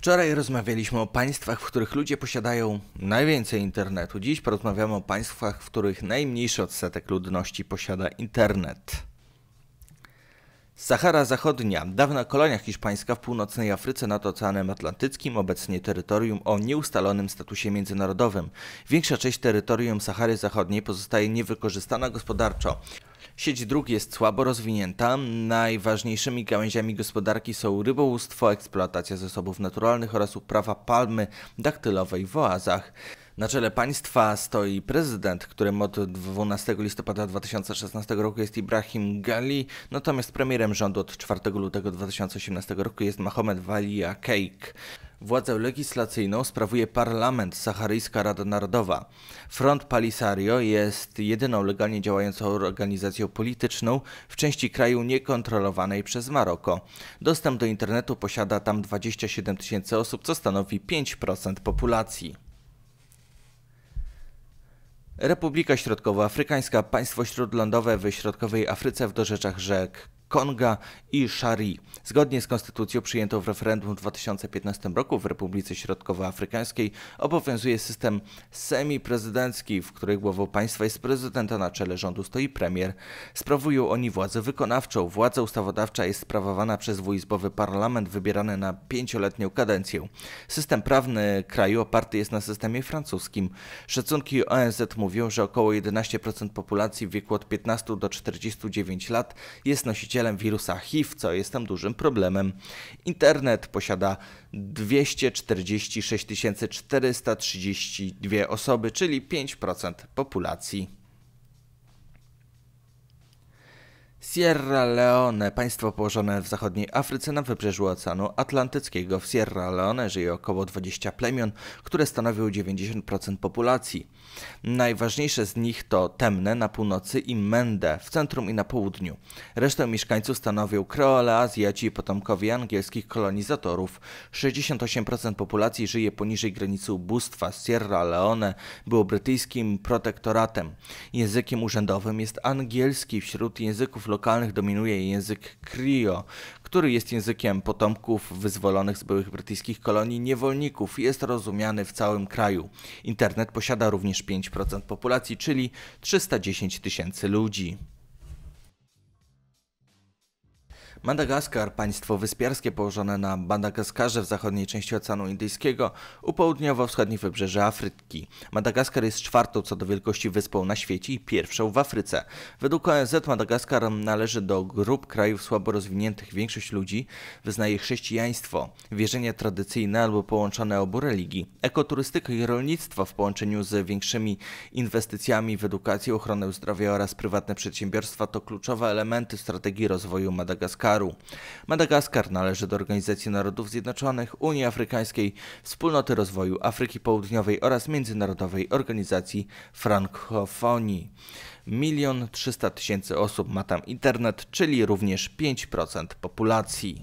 Wczoraj rozmawialiśmy o państwach, w których ludzie posiadają najwięcej internetu. Dziś porozmawiamy o państwach, w których najmniejszy odsetek ludności posiada internet. Sahara Zachodnia, dawna kolonia hiszpańska w północnej Afryce nad Oceanem Atlantyckim, obecnie terytorium o nieustalonym statusie międzynarodowym. Większa część terytorium Sahary Zachodniej pozostaje niewykorzystana gospodarczo. Sieć dróg jest słabo rozwinięta. Najważniejszymi gałęziami gospodarki są rybołówstwo, eksploatacja zasobów naturalnych oraz uprawa palmy daktylowej w oazach. Na czele państwa stoi prezydent, którym od 12 listopada 2016 roku jest Ibrahim Gali, natomiast no, premierem rządu od 4 lutego 2018 roku jest Mohamed Walia Keik. Władzę legislacyjną sprawuje parlament Saharyjska Rada Narodowa. Front Palisario jest jedyną legalnie działającą organizacją polityczną w części kraju niekontrolowanej przez Maroko. Dostęp do internetu posiada tam 27 tysięcy osób, co stanowi 5% populacji. Republika Środkowoafrykańska, państwo śródlądowe w Środkowej Afryce w dorzeczach rzek Konga i Shari. Zgodnie z konstytucją przyjętą w referendum w 2015 roku w Republice Środkowoafrykańskiej obowiązuje system semiprezydencki, w którym głową państwa jest prezydenta, a na czele rządu stoi premier. Sprawują oni władzę wykonawczą. Władza ustawodawcza jest sprawowana przez dwuizbowy parlament wybierany na pięcioletnią kadencję. System prawny kraju oparty jest na systemie francuskim. Szacunki ONZ mówią, że około 11% populacji w wieku od 15 do 49 lat jest nosicielem nosicielem wirusa HIV, co jest tam dużym problemem. Internet posiada 246 432 osoby, czyli 5% populacji. Sierra Leone, państwo położone w zachodniej Afryce na wybrzeżu Oceanu Atlantyckiego. W Sierra Leone żyje około 20 plemion, które stanowią 90% populacji. Najważniejsze z nich to Temne na północy i Mende w centrum i na południu. Resztę mieszkańców stanowią Kreole, Azjaci i potomkowie angielskich kolonizatorów. 68% populacji żyje poniżej granicy ubóstwa. Sierra Leone było brytyjskim protektoratem. Językiem urzędowym jest angielski wśród języków lokalnych lokalnych dominuje język Krio, który jest językiem potomków wyzwolonych z byłych brytyjskich kolonii niewolników i jest rozumiany w całym kraju. Internet posiada również 5% populacji, czyli 310 tysięcy ludzi. Madagaskar, państwo wyspiarskie położone na Madagaskarze w zachodniej części Oceanu Indyjskiego, u południowo wschodnich wybrzeży Afryki. Madagaskar jest czwartą co do wielkości wyspą na świecie i pierwszą w Afryce. Według ONZ Madagaskar należy do grup krajów słabo rozwiniętych. Większość ludzi wyznaje chrześcijaństwo, wierzenia tradycyjne albo połączone obu religii, Ekoturystyka i rolnictwo w połączeniu z większymi inwestycjami w edukację, ochronę zdrowia oraz prywatne przedsiębiorstwa to kluczowe elementy strategii rozwoju Madagaskaru. Madagaskaru. Madagaskar należy do Organizacji Narodów Zjednoczonych, Unii Afrykańskiej, Wspólnoty Rozwoju Afryki Południowej oraz Międzynarodowej Organizacji Frankofonii. Milion trzysta tysięcy osób ma tam internet, czyli również 5% populacji.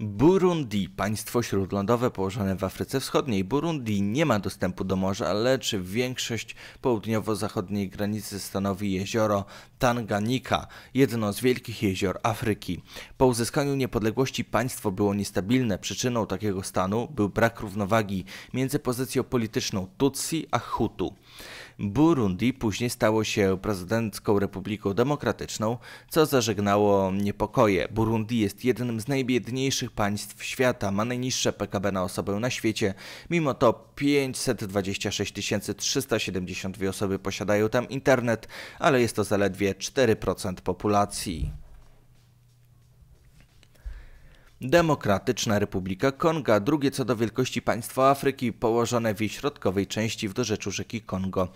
Burundi, państwo śródlądowe położone w Afryce Wschodniej. Burundi nie ma dostępu do morza, lecz większość południowo-zachodniej granicy stanowi jezioro Tanganika, jedno z wielkich jezior Afryki. Po uzyskaniu niepodległości państwo było niestabilne. Przyczyną takiego stanu był brak równowagi między pozycją polityczną Tutsi a Hutu. Burundi później stało się prezydencką republiką demokratyczną, co zażegnało niepokoje. Burundi jest jednym z najbiedniejszych państw świata, ma najniższe PKB na osobę na świecie, mimo to 526 372 osoby posiadają tam internet, ale jest to zaledwie 4% populacji. Demokratyczna Republika Konga, drugie co do wielkości państwo Afryki, położone w jej środkowej części w dorzeczu rzeki Kongo.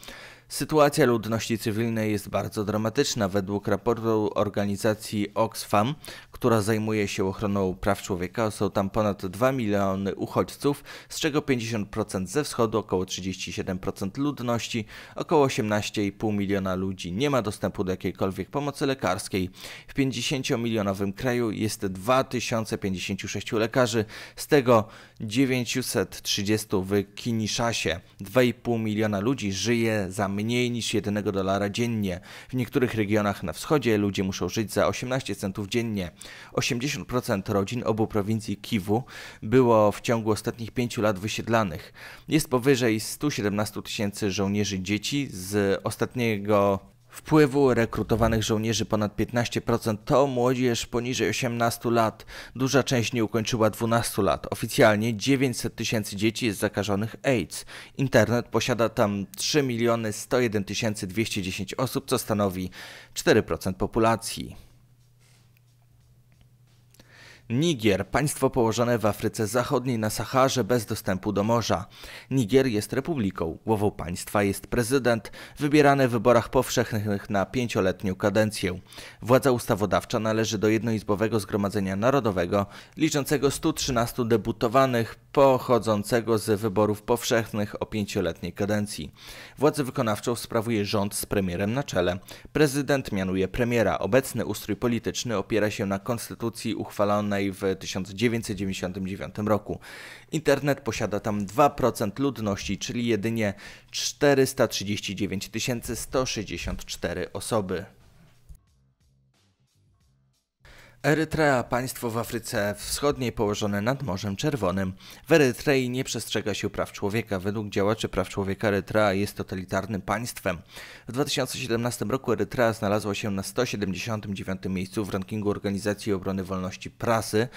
Sytuacja ludności cywilnej jest bardzo dramatyczna. Według raportu organizacji Oxfam, która zajmuje się ochroną praw człowieka, są tam ponad 2 miliony uchodźców, z czego 50% ze wschodu, około 37% ludności, około 18,5 miliona ludzi nie ma dostępu do jakiejkolwiek pomocy lekarskiej. W 50-milionowym kraju jest 2056 lekarzy, z tego 930 w Kiniszasie. 2,5 miliona ludzi żyje za mniej niż 1 dolara dziennie. W niektórych regionach na wschodzie ludzie muszą żyć za 18 centów dziennie. 80% rodzin obu prowincji Kiwu było w ciągu ostatnich 5 lat wysiedlanych. Jest powyżej 117 tysięcy żołnierzy dzieci z ostatniego Wpływu rekrutowanych żołnierzy ponad 15% to młodzież poniżej 18 lat. Duża część nie ukończyła 12 lat. Oficjalnie 900 tysięcy dzieci jest zakażonych AIDS. Internet posiada tam 3 miliony 101 210 osób, co stanowi 4% populacji. Nigier, państwo położone w Afryce Zachodniej na Saharze bez dostępu do morza. Nigier jest republiką. Głową państwa jest prezydent, wybierany w wyborach powszechnych na pięcioletnią kadencję. Władza ustawodawcza należy do jednoizbowego Zgromadzenia Narodowego, liczącego 113 deputowanych pochodzącego z wyborów powszechnych o pięcioletniej kadencji. Władzę wykonawczą sprawuje rząd z premierem na czele. Prezydent mianuje premiera. Obecny ustrój polityczny opiera się na konstytucji uchwalonej w 1999 roku. Internet posiada tam 2% ludności, czyli jedynie 439 164 osoby. Erytrea, państwo w Afryce Wschodniej położone nad Morzem Czerwonym. W Erytrei nie przestrzega się praw człowieka. Według działaczy praw człowieka Erytrea jest totalitarnym państwem. W 2017 roku Erytrea znalazła się na 179 miejscu w rankingu Organizacji Obrony Wolności Prasy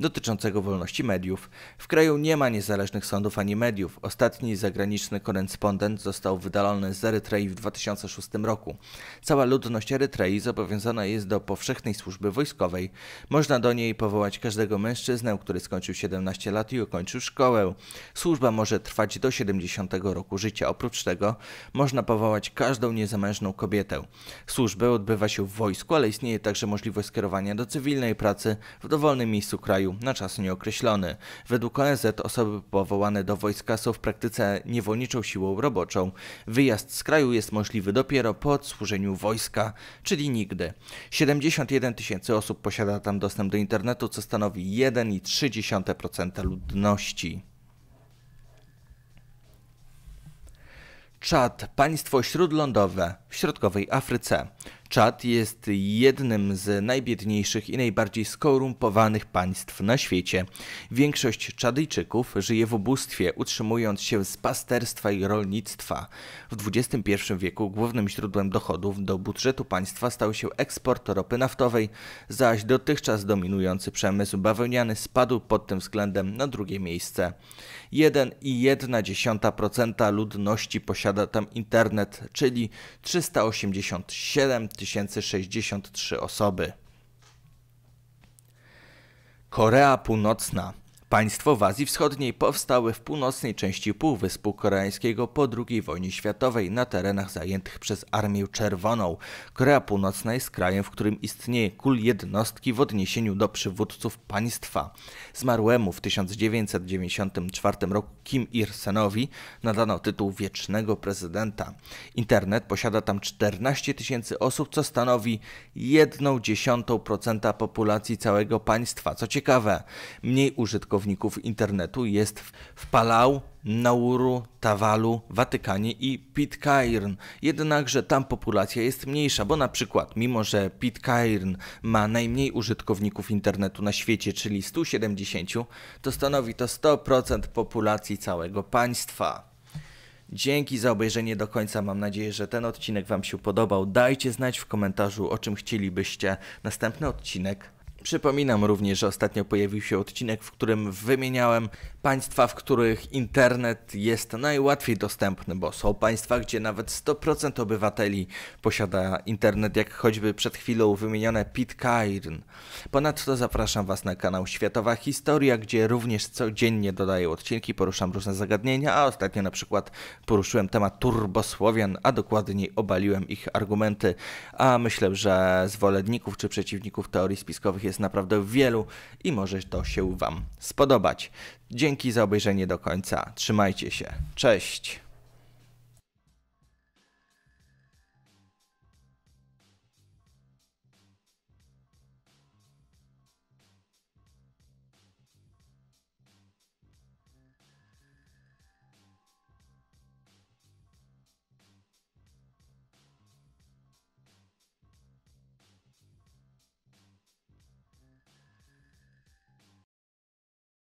dotyczącego wolności mediów. W kraju nie ma niezależnych sądów ani mediów. Ostatni zagraniczny korespondent został wydalony z Erytrei w 2006 roku. Cała ludność Erytrei zobowiązana jest do powszechnej służby wojskowej. Można do niej powołać każdego mężczyznę, który skończył 17 lat i ukończył szkołę. Służba może trwać do 70 roku życia. Oprócz tego można powołać każdą niezamężną kobietę. Służbę odbywa się w wojsku, ale istnieje także możliwość skierowania do cywilnej pracy w dowolnym miejscu kraju na czas nieokreślony. Według ONZ e osoby powołane do wojska są w praktyce niewolniczą siłą roboczą. Wyjazd z kraju jest możliwy dopiero po odsłużeniu wojska, czyli nigdy. 71 tysięcy osób posiada posiada tam dostęp do internetu, co stanowi 1,3% ludności. Czad, państwo śródlądowe w środkowej Afryce. Czad jest jednym z najbiedniejszych i najbardziej skorumpowanych państw na świecie. Większość Czadyjczyków żyje w ubóstwie, utrzymując się z pasterstwa i rolnictwa. W XXI wieku głównym źródłem dochodów do budżetu państwa stał się eksport ropy naftowej, zaś dotychczas dominujący przemysł bawełniany spadł pod tym względem na drugie miejsce. 1,1% ludności posiada tam internet, czyli 300 387 063 osoby. Korea Północna Państwo w Azji Wschodniej powstały w północnej części Półwyspu Koreańskiego po II wojnie światowej na terenach zajętych przez Armię Czerwoną. Korea Północna jest krajem, w którym istnieje kul jednostki w odniesieniu do przywódców państwa. Zmarłemu w 1994 roku Kim il senowi nadano tytuł wiecznego prezydenta. Internet posiada tam 14 tysięcy osób, co stanowi procenta populacji całego państwa. Co ciekawe, mniej użytkowników użytkowników internetu jest w Palau, Nauru, Tawalu, Watykanie i Pitcairn. Jednakże tam populacja jest mniejsza, bo na przykład, mimo że Pitcairn ma najmniej użytkowników internetu na świecie, czyli 170, to stanowi to 100% populacji całego państwa. Dzięki za obejrzenie do końca. Mam nadzieję, że ten odcinek Wam się podobał. Dajcie znać w komentarzu, o czym chcielibyście następny odcinek Przypominam również, że ostatnio pojawił się odcinek, w którym wymieniałem państwa, w których internet jest najłatwiej dostępny, bo są państwa, gdzie nawet 100% obywateli posiada internet, jak choćby przed chwilą wymienione Pitcairn. Ponadto zapraszam Was na kanał Światowa Historia, gdzie również codziennie dodaję odcinki, poruszam różne zagadnienia, a ostatnio na przykład poruszyłem temat turbosłowian, a dokładniej obaliłem ich argumenty, a myślę, że zwolenników czy przeciwników teorii spiskowych jest jest naprawdę wielu i może to się Wam spodobać. Dzięki za obejrzenie do końca. Trzymajcie się. Cześć!